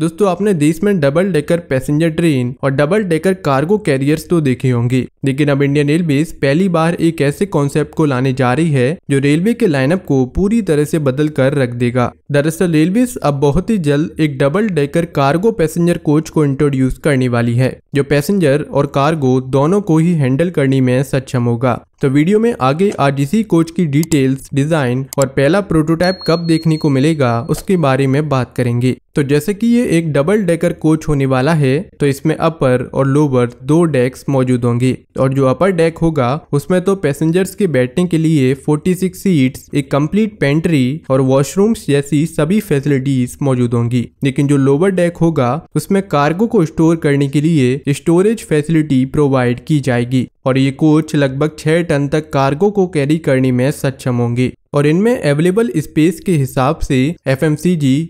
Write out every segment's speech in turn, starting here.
दोस्तों आपने देश में डबल डेकर पैसेंजर ट्रेन और डबल डेकर कार्गो कैरियर्स तो देखे होंगे लेकिन अब इंडियन रेलवे पहली बार एक ऐसे कॉन्सेप्ट को लाने जा रही है जो रेलवे के लाइनअप को पूरी तरह से बदल कर रख देगा दरअसल रेलवे अब बहुत ही जल्द एक double decker cargo passenger coach को इंट्रोड्यूस करने वाली है जो पैसेंजर और कार्गो दोनों को ही हैंडल करने में सक्षम होगा तो वीडियो में आगे आज इसी कोच की डिटेल्स डिजाइन और पहला प्रोटोटाइप कब देखने को मिलेगा उसके बारे में बात करेंगे तो जैसे कि ये एक डबल डेकर कोच होने वाला है तो इसमें अपर और लोअर दो डेक्स मौजूद होंगे और जो अपर डेक होगा उसमें तो पैसेंजर्स के बैठने के लिए 46 सीट्स एक कंप्लीट पेंट्री और वॉशरूम्स जैसी सभी फैसिलिटीज मौजूद होंगी लेकिन जो लोअर डेक होगा उसमें कार्गो को स्टोर करने के लिए स्टोरेज फैसिलिटी प्रोवाइड की जाएगी और ये कोच लगभग छः टन तक कार्गो को कैरी करने में सक्षम होंगे और इनमें अवेलेबल स्पेस के हिसाब से एफ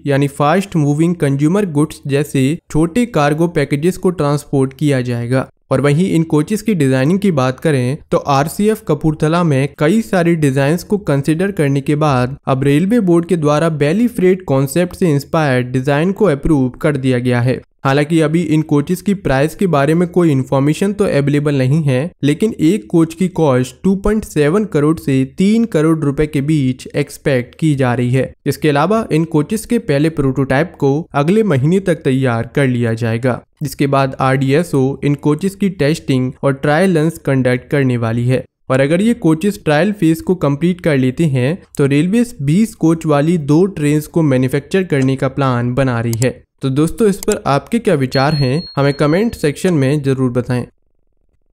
यानी फास्ट मूविंग कंज्यूमर गुड्स जैसे छोटे कार्गो पैकेजेस को ट्रांसपोर्ट किया जाएगा और वहीं इन कोचेस की डिजाइनिंग की बात करें तो आरसीएफ कपूरथला में कई सारी डिजाइन को कंसिडर करने के बाद अब रेलवे बोर्ड के द्वारा बेली फ्रेट कॉन्सेप्ट से इंस्पायर्ड डिजाइन को अप्रूव कर दिया गया है हालांकि अभी इन कोचेस की प्राइस के बारे में कोई इन्फॉर्मेशन तो अवेलेबल नहीं है लेकिन एक कोच की कॉस्ट 2.7 करोड़ से 3 करोड़ रुपए के बीच एक्सपेक्ट की जा रही है इसके अलावा इन कोचेस के पहले प्रोटोटाइप को अगले महीने तक तैयार कर लिया जाएगा जिसके बाद ओ इन कोचेस की टेस्टिंग और ट्रायल रन कंडक्ट करने वाली है और अगर ये कोचेस ट्रायल फेज को कंप्लीट कर लेते हैं तो रेलवे 20 कोच वाली दो ट्रेन को मैन्युफैक्चर करने का प्लान बना रही है तो दोस्तों इस पर आपके क्या विचार हैं हमें कमेंट सेक्शन में ज़रूर बताएं